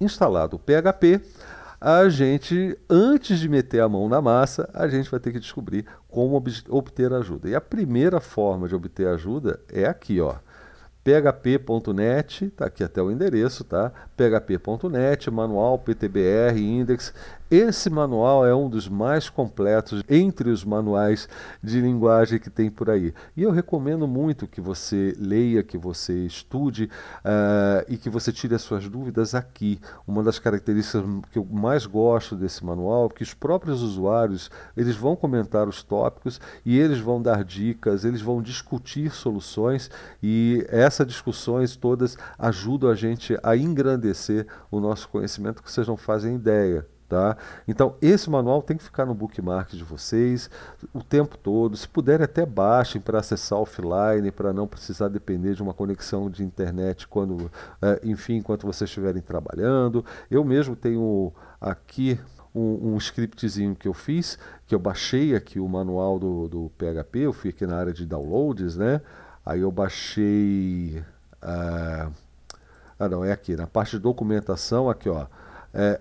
instalado o PHP, a gente, antes de meter a mão na massa, a gente vai ter que descobrir como ob obter ajuda. E a primeira forma de obter ajuda é aqui, ó. php.net, tá aqui até o endereço, tá? php.net, manual, ptbr, index, esse manual é um dos mais completos entre os manuais de linguagem que tem por aí. E eu recomendo muito que você leia, que você estude uh, e que você tire as suas dúvidas aqui. Uma das características que eu mais gosto desse manual é que os próprios usuários eles vão comentar os tópicos e eles vão dar dicas, eles vão discutir soluções e essas discussões todas ajudam a gente a engrandecer o nosso conhecimento que vocês não fazem ideia. Tá? Então, esse manual tem que ficar no bookmark de vocês o tempo todo. Se puderem, até baixem para acessar offline, para não precisar depender de uma conexão de internet quando, é, enfim, enquanto vocês estiverem trabalhando. Eu mesmo tenho aqui um, um, scriptzinho que eu fiz, que eu baixei aqui o manual do, do PHP, eu fui aqui na área de downloads, né? Aí eu baixei. Ah, ah não, é aqui, na parte de documentação, aqui ó. É,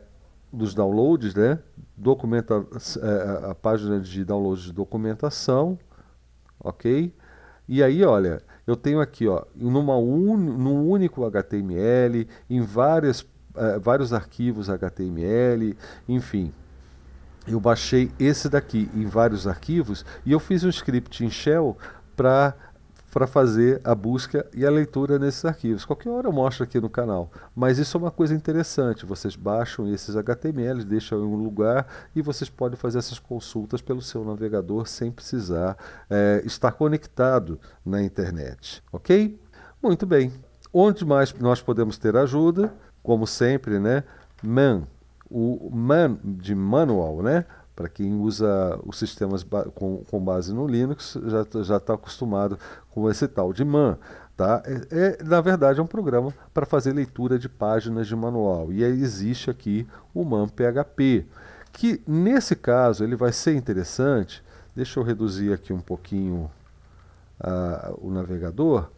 dos downloads, né? Documenta, é, a, a página de download de documentação, ok? E aí, olha, eu tenho aqui, ó, numa un, num único HTML, em várias, uh, vários arquivos HTML, enfim. Eu baixei esse daqui em vários arquivos e eu fiz um script em shell para para fazer a busca e a leitura nesses arquivos. Qualquer hora eu mostro aqui no canal. Mas isso é uma coisa interessante. Vocês baixam esses HTMLs, deixam em um lugar e vocês podem fazer essas consultas pelo seu navegador sem precisar é, estar conectado na internet. Ok? Muito bem. Onde mais nós podemos ter ajuda? Como sempre, né? Man. O man de manual, né? Para quem usa os sistemas ba com, com, base no Linux, já está tá acostumado com esse tal de MAN. Tá? É, é, na verdade, é um programa para fazer leitura de páginas de manual. E aí existe aqui o MAN PHP, que nesse caso ele vai ser interessante. Deixa eu reduzir aqui um pouquinho uh, o navegador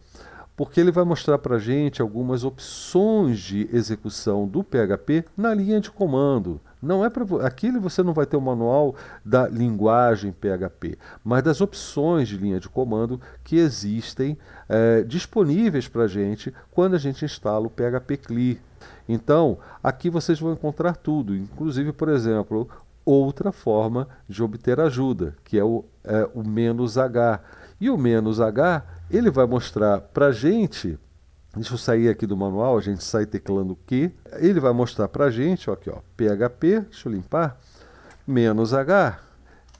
porque ele vai mostrar para a gente algumas opções de execução do PHP na linha de comando. Não é para aquele você não vai ter o manual da linguagem PHP, mas das opções de linha de comando que existem é, disponíveis para a gente quando a gente instala o PHP CLI. Então, aqui vocês vão encontrar tudo, inclusive, por exemplo, outra forma de obter ajuda, que é o, é, o menos H. E o menos H ele vai mostrar para a gente Deixa eu sair aqui do manual, a gente sai teclando Q. Ele vai mostrar para a gente, ó, aqui, ó, PHP, deixa eu limpar, menos H,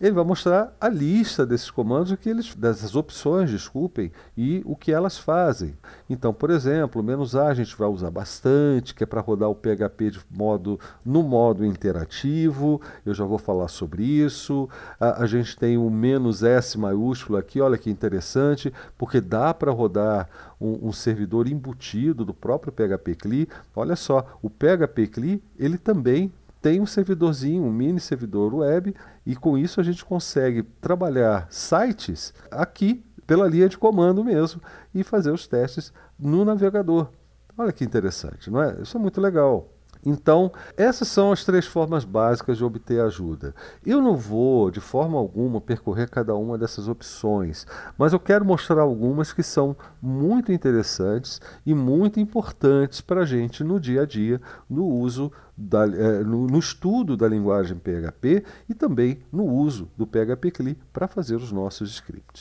ele vai mostrar a lista desses comandos, o que eles, dessas opções, desculpem, e o que elas fazem. Então, por exemplo, menos A a gente vai usar bastante, que é para rodar o PHP de modo, no modo interativo, eu já vou falar sobre isso. A, a gente tem o menos S maiúsculo aqui, olha que interessante, porque dá para rodar um, um, servidor embutido do próprio PHP CLI. Olha só, o PHP CLI, ele também tem um servidorzinho, um mini servidor web, e com isso a gente consegue trabalhar sites aqui pela linha de comando mesmo e fazer os testes no navegador. Olha que interessante, não é? Isso é muito legal. Então, essas são as três formas básicas de obter ajuda. Eu não vou, de forma alguma, percorrer cada uma dessas opções, mas eu quero mostrar algumas que são muito interessantes e muito importantes para a gente no dia a dia, no uso, da, eh, no, no, estudo da linguagem PHP e também no uso do PHP CLI para fazer os nossos scripts.